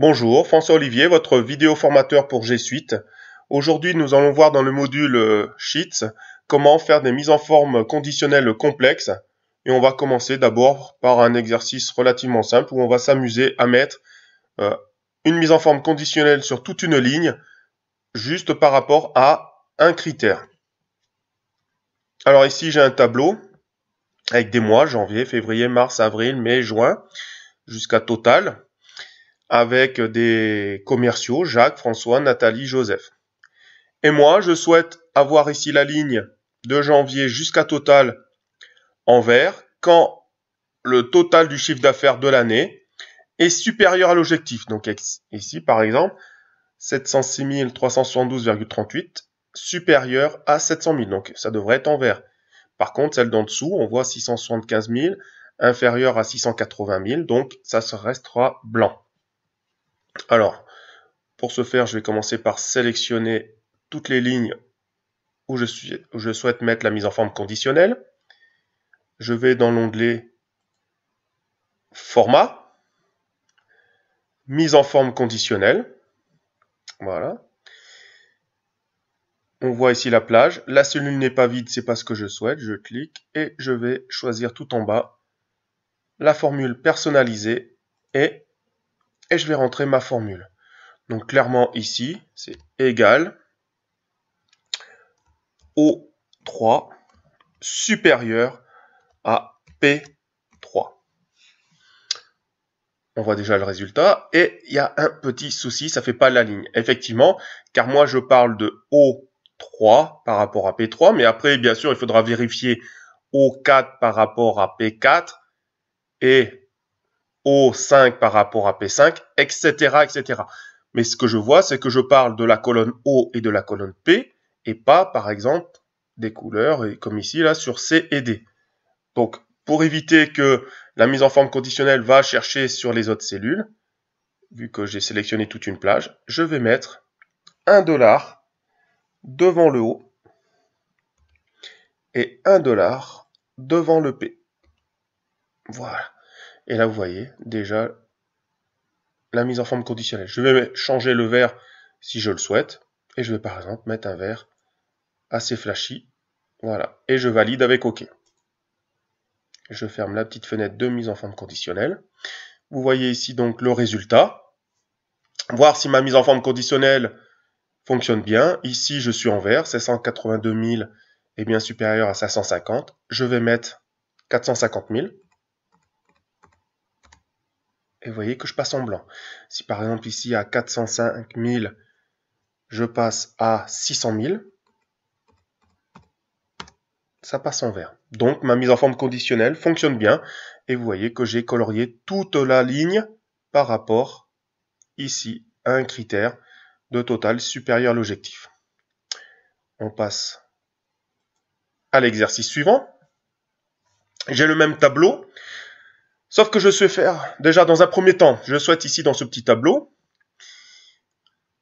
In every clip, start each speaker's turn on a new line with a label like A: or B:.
A: Bonjour, François Olivier, votre vidéo formateur pour G Suite. Aujourd'hui, nous allons voir dans le module euh, Sheets comment faire des mises en forme conditionnelles complexes. Et on va commencer d'abord par un exercice relativement simple où on va s'amuser à mettre euh, une mise en forme conditionnelle sur toute une ligne juste par rapport à un critère. Alors ici, j'ai un tableau avec des mois, janvier, février, mars, avril, mai, juin, jusqu'à total avec des commerciaux, Jacques, François, Nathalie, Joseph. Et moi, je souhaite avoir ici la ligne de janvier jusqu'à total en vert quand le total du chiffre d'affaires de l'année est supérieur à l'objectif. Donc ici, par exemple, 706 372,38 supérieur à 700 000. Donc ça devrait être en vert. Par contre, celle d'en dessous, on voit 675 000 inférieur à 680 000. Donc ça restera blanc. Alors, pour ce faire, je vais commencer par sélectionner toutes les lignes où je, souhaite mettre la mise en forme conditionnelle. Je vais dans l'onglet Format, Mise en forme conditionnelle. Voilà. On voit ici la plage. La cellule n'est pas vide, c'est pas ce que je souhaite. Je clique et je vais choisir tout en bas la formule personnalisée et et je vais rentrer ma formule. Donc clairement ici, c'est égal O3 supérieur à P3. On voit déjà le résultat. Et il y a un petit souci, ça ne fait pas la ligne. Effectivement, car moi je parle de O3 par rapport à P3, mais après, bien sûr, il faudra vérifier O4 par rapport à P4 et O5 par rapport à P5, etc., etc. Mais ce que je vois, c'est que je parle de la colonne O et de la colonne P, et pas, par exemple, des couleurs, comme ici, là, sur C et D. Donc, pour éviter que la mise en forme conditionnelle va chercher sur les autres cellules, vu que j'ai sélectionné toute une plage, je vais mettre un dollar devant le O et un dollar devant le P. Voilà. Et là, vous voyez déjà la mise en forme conditionnelle. Je vais changer le vert si je le souhaite. Et je vais par exemple mettre un vert assez flashy. Voilà. Et je valide avec OK. Je ferme la petite fenêtre de mise en forme conditionnelle. Vous voyez ici donc le résultat. Voir si ma mise en forme conditionnelle fonctionne bien. Ici, je suis en vert. 782 000 est bien supérieur à 550. Je vais mettre 450 000 et vous voyez que je passe en blanc. Si par exemple ici à 405 000, je passe à 600 000, ça passe en vert. Donc ma mise en forme conditionnelle fonctionne bien et vous voyez que j'ai colorié toute la ligne par rapport ici à un critère de total supérieur à l'objectif. On passe à l'exercice suivant. J'ai le même tableau, Sauf que je souhaite faire, déjà dans un premier temps, je souhaite ici dans ce petit tableau,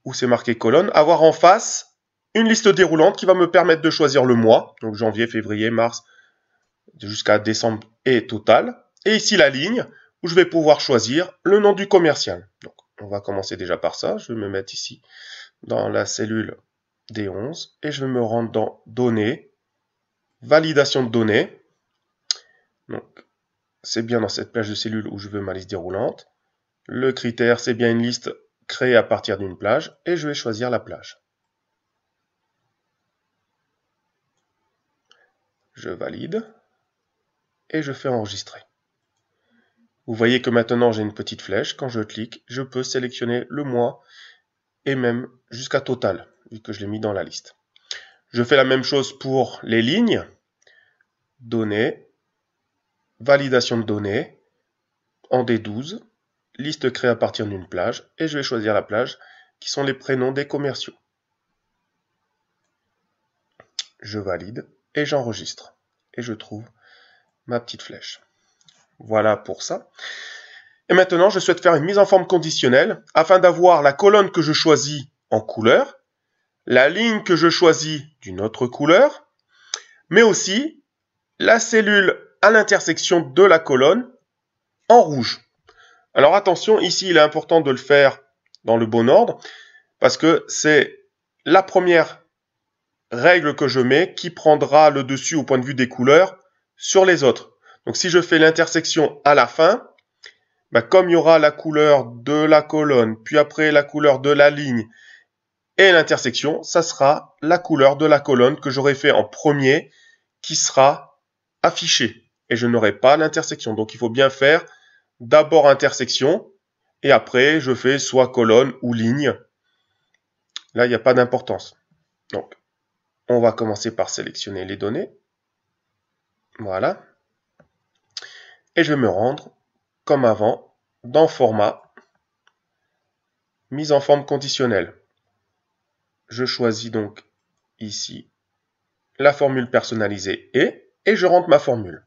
A: où c'est marqué colonne, avoir en face une liste déroulante qui va me permettre de choisir le mois, donc janvier, février, mars, jusqu'à décembre et total. Et ici la ligne où je vais pouvoir choisir le nom du commercial. Donc on va commencer déjà par ça. Je vais me mettre ici dans la cellule D11 et je vais me rendre dans données, validation de données c'est bien dans cette plage de cellules où je veux ma liste déroulante. Le critère, c'est bien une liste créée à partir d'une plage et je vais choisir la plage. Je valide et je fais enregistrer. Vous voyez que maintenant j'ai une petite flèche. Quand je clique, je peux sélectionner le mois et même jusqu'à total, vu que je l'ai mis dans la liste. Je fais la même chose pour les lignes, données validation de données, en D12, liste créée à partir d'une plage, et je vais choisir la plage, qui sont les prénoms des commerciaux. Je valide et j'enregistre. Et je trouve ma petite flèche. Voilà pour ça. Et maintenant, je souhaite faire une mise en forme conditionnelle afin d'avoir la colonne que je choisis en couleur, la ligne que je choisis d'une autre couleur, mais aussi la cellule à l'intersection de la colonne en rouge. Alors attention, ici il est important de le faire dans le bon ordre parce que c'est la première règle que je mets qui prendra le dessus au point de vue des couleurs sur les autres. Donc si je fais l'intersection à la fin, bah, comme il y aura la couleur de la colonne, puis après la couleur de la ligne et l'intersection, ça sera la couleur de la colonne que j'aurai fait en premier qui sera affichée et je n'aurai pas l'intersection. Donc il faut bien faire d'abord intersection et après je fais soit colonne ou ligne. Là, il n'y a pas d'importance. Donc, on va commencer par sélectionner les données. Voilà. Et je vais me rendre, comme avant, dans Format, Mise en forme conditionnelle. Je choisis donc ici la formule personnalisée et, je rentre ma formule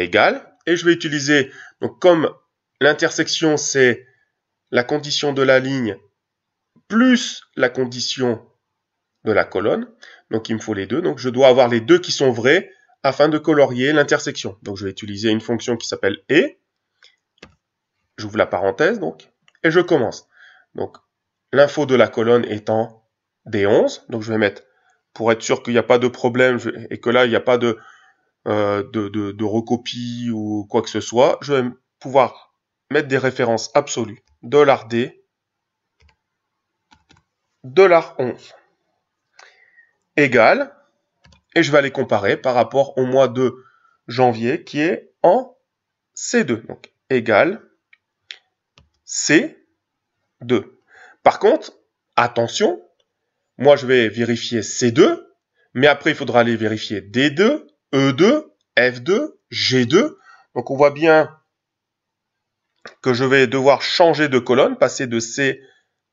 A: égal et je vais utiliser, donc comme l'intersection c'est la condition de la ligne plus la condition de la colonne, donc il me faut les deux, donc je dois avoir les deux qui sont vrais afin de colorier l'intersection. Donc je vais utiliser une fonction qui s'appelle et, j'ouvre la parenthèse donc, et je commence. Donc l'info de la colonne étant D11, donc je vais mettre, pour être sûr qu'il n'y a pas de problème et que là il n'y a pas de euh, de, recopie ou quoi que ce soit, je vais pouvoir mettre des références absolues. $D, $11 égal, et je vais aller comparer par rapport au mois de janvier qui est en C2. Donc égal, C2. Par contre, attention, moi je vais vérifier C2, mais après il faudra aller vérifier D2, E2, F2, G2. Donc on voit bien que je vais devoir changer de colonne, passer de C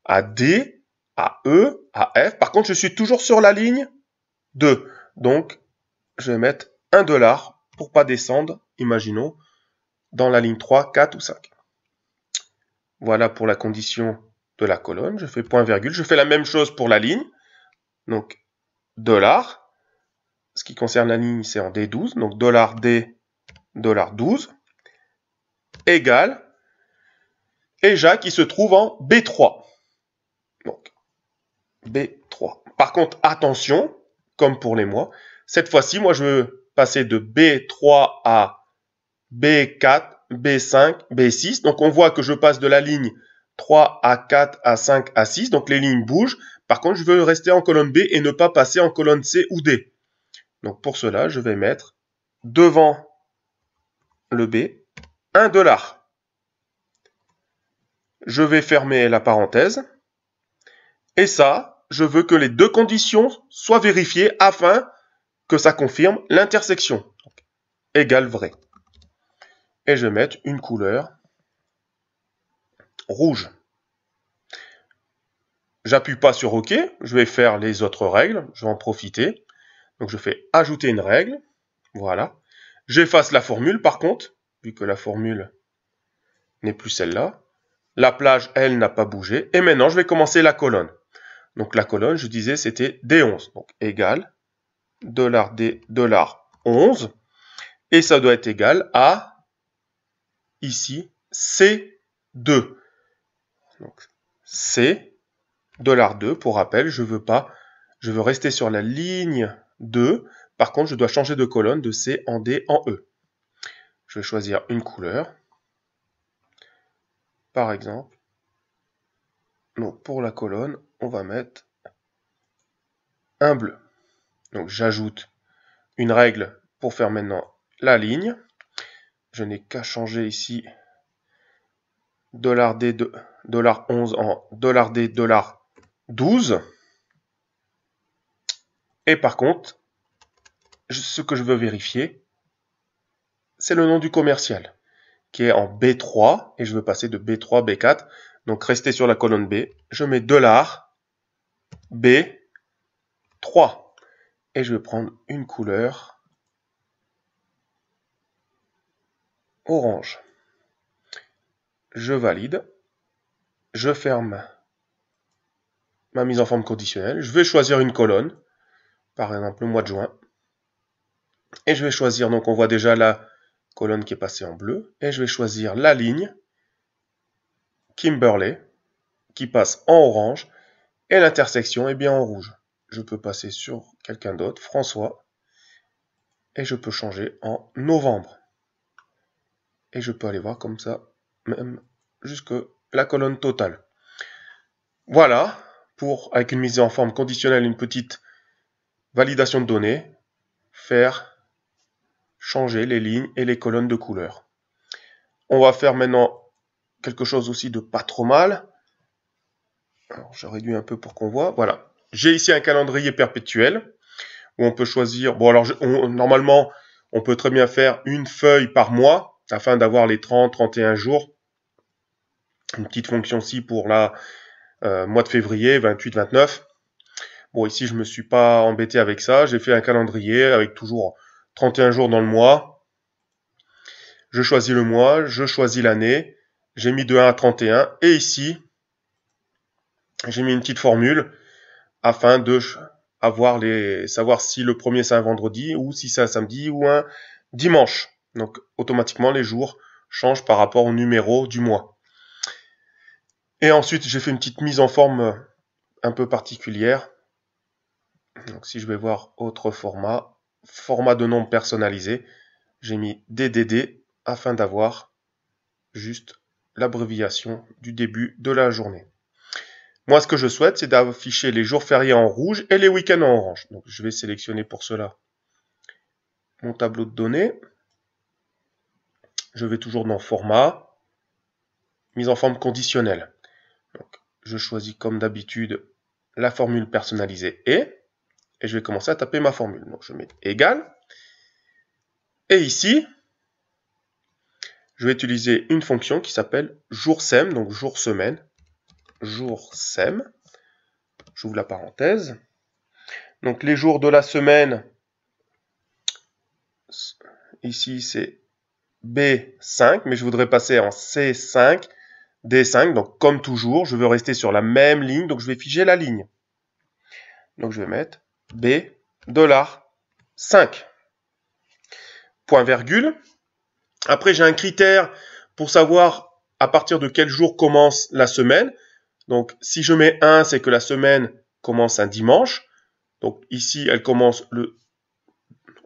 A: à D, à E, à F. Par contre, je suis toujours sur la ligne 2. Donc, je vais mettre 1 dollar pour pas descendre, imaginons, dans la ligne 3, 4 ou 5. Voilà pour la condition de la colonne. Je fais point virgule. Je fais la même chose pour la ligne. Donc, dollar ce qui concerne la ligne, c'est en D12, donc $D, $12, égale EJA qui se trouve en B3. Donc, B3. Par contre, attention, comme pour les mois, cette fois-ci, moi, je veux passer de B3 à B4, B5, B6. Donc, on voit que je passe de la ligne 3 à 4 à 5 à 6. Donc, les lignes bougent. Par contre, je veux rester en colonne B et ne pas passer en colonne C ou D. Donc pour cela, je vais mettre devant le B 1 dollar. Je vais fermer la parenthèse. Et ça, je veux que les deux conditions soient vérifiées afin que ça confirme l'intersection. Égale vrai. Et je vais mettre une couleur rouge. J'appuie pas sur OK, je vais faire les autres règles, je vais en profiter. Donc je fais ajouter une règle. Voilà. J'efface la formule par contre, vu que la formule n'est plus celle-là. La plage, elle, n'a pas bougé. Et maintenant, je vais commencer la colonne. Donc la colonne, je disais, c'était D11. Donc égal, dollar D, dollar 11. Et ça doit être égal à, ici, C2. Donc C$2. pour rappel, je veux pas, je veux rester sur la ligne 2. Par contre, je dois changer de colonne de C en D en E. Je vais choisir une couleur. Par exemple, donc pour la colonne, on va mettre un bleu. Donc j'ajoute une règle pour faire maintenant la ligne. Je n'ai qu'à changer ici $D, $11 en $D, $12. Et par contre, ce que je veux vérifier, c'est le nom du commercial, qui est en B3, et je veux passer de B3 à B4. Donc rester sur la colonne B, je mets dollar B3. Et je vais prendre une couleur orange. Je valide. Je ferme ma mise en forme conditionnelle. Je vais choisir une colonne par exemple le mois de juin. Et je vais choisir, donc on voit déjà la colonne qui est passée en bleu, et je vais choisir la ligne Kimberley qui passe en orange et l'intersection est eh bien en rouge. Je peux passer sur quelqu'un d'autre, François, et je peux changer en novembre. Et je peux aller voir comme ça, même jusque la colonne totale. Voilà, pour, avec une mise en forme conditionnelle, une petite Validation de données, faire changer les lignes et les colonnes de couleur. On va faire maintenant quelque chose aussi de pas trop mal. Alors, je réduis un peu pour qu'on voit. Voilà. J'ai ici un calendrier perpétuel où on peut choisir. Bon, alors, normalement, on peut très bien faire une feuille par mois afin d'avoir les 30, 31 jours. Une petite fonction ci pour la euh, mois de février, 28, 29. Bon, ici, je me suis pas embêté avec ça. J'ai fait un calendrier avec toujours 31 jours dans le mois. Je choisis le mois, je choisis l'année. J'ai mis de 1 à 31. Et ici, j'ai mis une petite formule afin de savoir si le premier c'est un vendredi ou si c'est un samedi ou un dimanche. Donc, automatiquement, les jours changent par rapport au numéro du mois. Et ensuite, j'ai fait une petite mise en forme un peu particulière donc si je vais voir autre format, format de nom personnalisé, j'ai mis DDD afin d'avoir juste l'abréviation du début de la journée. Moi, ce que je souhaite, c'est d'afficher les jours fériés en rouge et les week-ends en orange. Donc, je vais sélectionner pour cela mon tableau de données. Je vais toujours dans Format, Mise en forme conditionnelle. Donc, je choisis comme d'habitude la formule personnalisée et et je vais commencer à taper ma formule. Donc je mets égal. Et ici, je vais utiliser une fonction qui s'appelle joursem, donc jour semaine, joursem. J'ouvre la parenthèse. Donc les jours de la semaine, ici c'est B5, mais je voudrais passer en C5, D5. Donc comme toujours, je veux rester sur la même ligne, donc je vais figer la ligne. Donc je vais mettre B, dollars 5. Point virgule. Après, j'ai un critère pour savoir à partir de quel jour commence la semaine. Donc, si je mets 1, c'est que la semaine commence un dimanche. Donc, ici, elle commence le,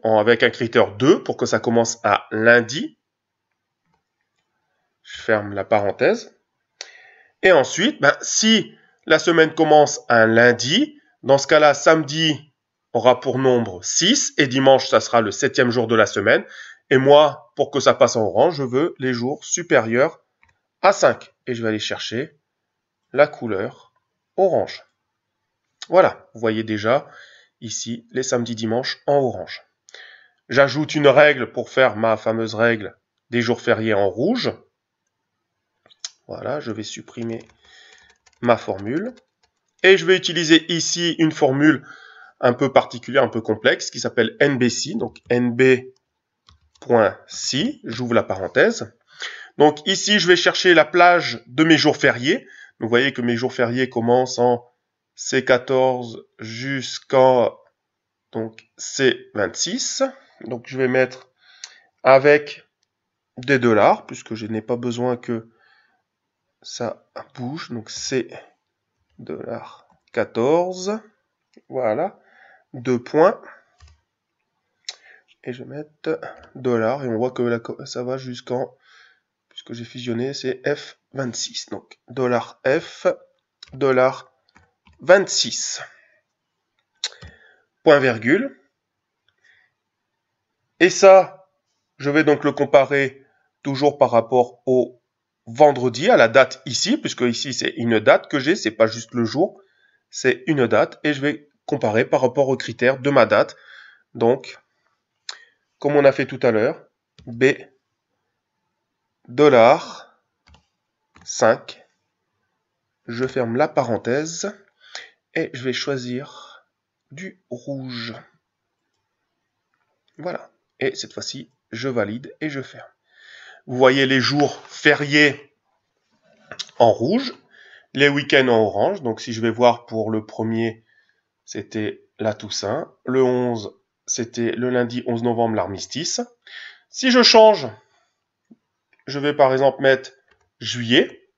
A: avec un critère 2 pour que ça commence à lundi. Je ferme la parenthèse. Et ensuite, ben, si la semaine commence un lundi, dans ce cas-là, samedi, aura pour nombre 6 et dimanche, ça sera le septième jour de la semaine. Et moi, pour que ça passe en orange, je veux les jours supérieurs à 5. Et je vais aller chercher la couleur orange. Voilà, vous voyez déjà ici les samedis dimanches en orange. J'ajoute une règle pour faire ma fameuse règle des jours fériés en rouge. Voilà, je vais supprimer ma formule. Et je vais utiliser ici une formule un peu particulier, un peu complexe, qui s'appelle NBC, donc NB.si, j'ouvre la parenthèse. Donc ici, je vais chercher la plage de mes jours fériés. Vous voyez que mes jours fériés commencent en C14 jusqu'en donc C26. Donc je vais mettre avec des dollars, puisque je n'ai pas besoin que ça bouge. Donc C dollars 14. Voilà. Deux points. Et je vais mettre dollar. Et on voit que ça va jusqu'en, puisque j'ai fusionné, c'est F26. Donc, dollar F, dollar 26. Point virgule. Et ça, je vais donc le comparer toujours par rapport au vendredi, à la date ici, puisque ici c'est une date que j'ai, c'est pas juste le jour, c'est une date, et je vais comparer par rapport aux critères de ma date. Donc, comme on a fait tout à l'heure, B 5. Je ferme la parenthèse et je vais choisir du rouge. Voilà. Et cette fois-ci, je valide et je ferme. Vous voyez les jours fériés en rouge, les week-ends en orange. Donc si je vais voir pour le premier c'était la Toussaint. Le 11, c'était le lundi 11 novembre, l'armistice. Si je change, je vais par exemple mettre juillet.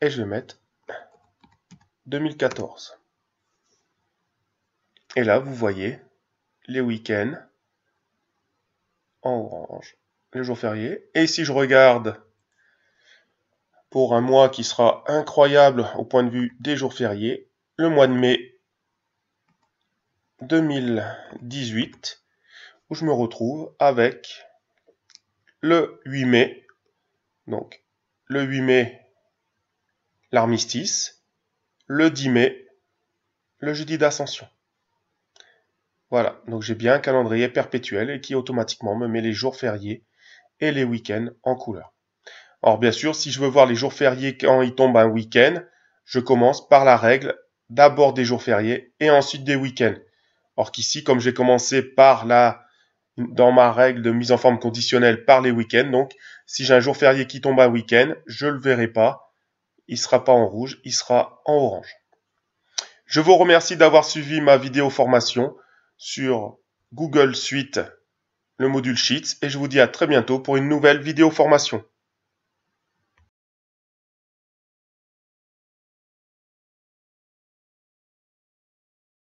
A: Et je vais mettre 2014. Et là, vous voyez les week-ends en orange, les jours fériés. Et si je regarde pour un mois qui sera incroyable au point de vue des jours fériés, le mois de mai 2018 où je me retrouve avec le 8 mai, donc le 8 mai l'armistice, le 10 mai le jeudi d'ascension. Voilà, donc j'ai bien un calendrier perpétuel et qui automatiquement me met les jours fériés et les week-ends en couleur. Or, bien sûr, si je veux voir les jours fériés quand il tombe un week-end, je commence par la règle d'abord des jours fériés et ensuite des week-ends. Or qu'ici, comme j'ai commencé par la, dans ma règle de mise en forme conditionnelle par les week-ends, donc si j'ai un jour férié qui tombe un week-end, je le verrai pas. Il sera pas en rouge, il sera en orange. Je vous remercie d'avoir suivi ma vidéo formation sur Google Suite, le module Sheets, et je vous dis à très bientôt pour une nouvelle vidéo formation.